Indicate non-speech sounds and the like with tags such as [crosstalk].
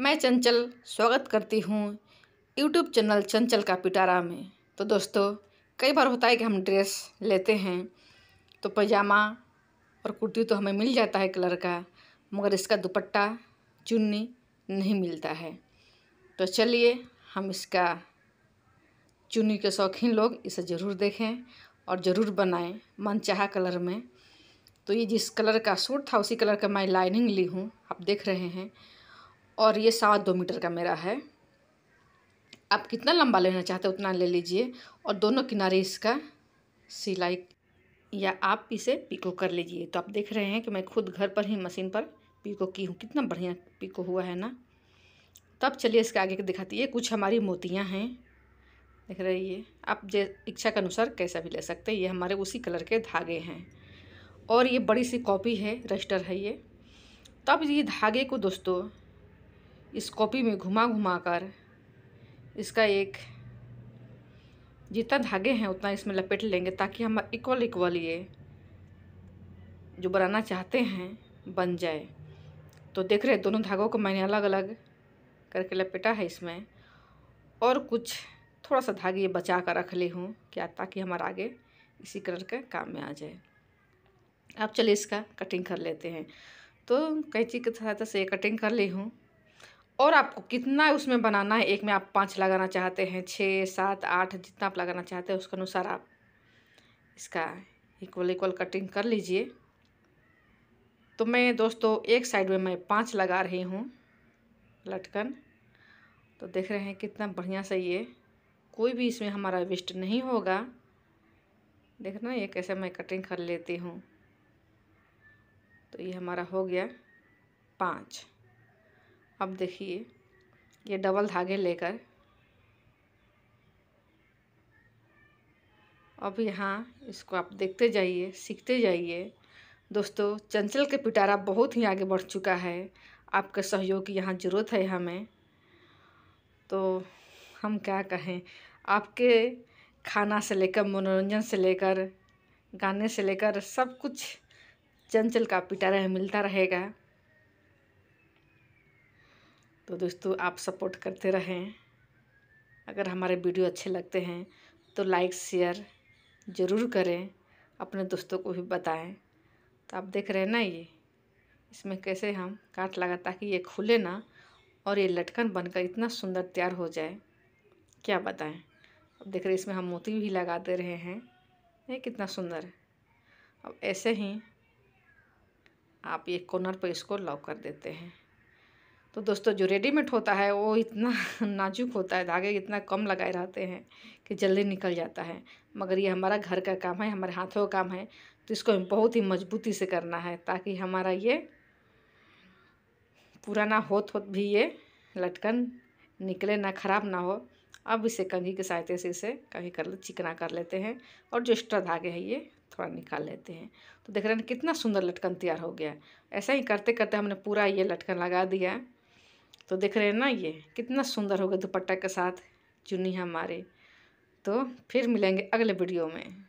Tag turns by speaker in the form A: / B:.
A: मैं चंचल स्वागत करती हूँ यूट्यूब चैनल चंचल का पिटारा में तो दोस्तों कई बार होता है कि हम ड्रेस लेते हैं तो पैजामा और कुर्ती तो हमें मिल जाता है कलर का मगर इसका दुपट्टा चुन्नी नहीं मिलता है तो चलिए हम इसका चुन्नी के शौकीन लोग इसे ज़रूर देखें और ज़रूर बनाएं चाह कलर में तो ये जिस कलर का सूट था उसी कलर का मैं लाइनिंग ली हूँ आप देख रहे हैं और ये सात दो मीटर का मेरा है आप कितना लंबा लेना चाहते हैं उतना ले लीजिए और दोनों किनारे इसका सिलाई या आप इसे पिको कर लीजिए तो आप देख रहे हैं कि मैं खुद घर पर ही मशीन पर पिको की हूँ कितना बढ़िया पिको हुआ है ना तब चलिए इसके आगे दिखाती है कुछ हमारी मोतियाँ हैं देख रहे ये आप जे इच्छा के अनुसार कैसा भी ले सकते हैं ये हमारे उसी कलर के धागे हैं और ये बड़ी सी कॉपी है रजिस्टर है ये तब तो ये धागे को दोस्तों इस कॉपी में घुमा घुमा कर इसका एक जितना धागे हैं उतना इसमें लपेट लेंगे ताकि हम इक्वल इक्वल ये जो बनाना चाहते हैं बन जाए तो देख रहे दोनों धागों को मैंने अलग अलग करके लपेटा है इसमें और कुछ थोड़ा सा धागे ये बचा कर रख ली हूँ क्या ताकि हमारा आगे इसी कलर के काम में आ जाए अब चलिए इसका कटिंग कर लेते हैं तो कैंची की सहायता से कटिंग कर ली हूँ और आपको कितना उसमें बनाना है एक में आप पाँच लगाना चाहते हैं छः सात आठ जितना आप लगाना चाहते हैं उसके अनुसार आप इसका इक्वल इक्वल कटिंग कर लीजिए तो मैं दोस्तों एक साइड में मैं पाँच लगा रही हूँ लटकन तो देख रहे हैं कितना बढ़िया सा ये कोई भी इसमें हमारा वेस्ट नहीं होगा देखना ये कैसे मैं कटिंग कर लेती हूँ तो ये हमारा हो गया पाँच अब देखिए ये डबल धागे लेकर अब यहाँ इसको आप देखते जाइए सीखते जाइए दोस्तों चंचल के पिटारा बहुत ही आगे बढ़ चुका है आपके सहयोग की यहाँ ज़रूरत है हमें तो हम क्या कहें आपके खाना से लेकर मनोरंजन से लेकर गाने से लेकर सब कुछ चंचल का पिटारा मिलता रहेगा तो दोस्तों आप सपोर्ट करते रहें अगर हमारे वीडियो अच्छे लगते हैं तो लाइक शेयर ज़रूर करें अपने दोस्तों को भी बताएं तो आप देख रहे हैं ना ये इसमें कैसे हम काट लगा ताकि ये खुले ना और ये लटकन बनकर इतना सुंदर तैयार हो जाए क्या बताएं अब देख रहे इसमें हम मोती भी लगा दे रहे हैं ये कितना सुंदर है अब ऐसे ही आप ये कॉर्नर पर इसको लॉक कर देते हैं तो दोस्तों जो रेडीमेड होता है वो इतना [laughs] नाजुक होता है धागे इतना कम लगाए रहते हैं कि जल्दी निकल जाता है मगर ये हमारा घर का काम है हमारे हाथों का काम है तो इसको बहुत ही मजबूती से करना है ताकि हमारा ये पुराना होत होत भी ये लटकन निकले ना ख़राब ना हो अब इसे कंघी की सहायते से इसे कंघी कर चिकना कर लेते हैं और जो एक्स्ट्रा धागे हैं ये थोड़ा निकाल लेते हैं तो देख रहे हैं कितना सुंदर लटकन तैयार हो गया ऐसा ही करते करते हमने पूरा ये लटकन लगा दिया है तो देख रहे हैं ना ये कितना सुंदर होगा दुपट्टा के साथ चुन्नी हमारे तो फिर मिलेंगे अगले वीडियो में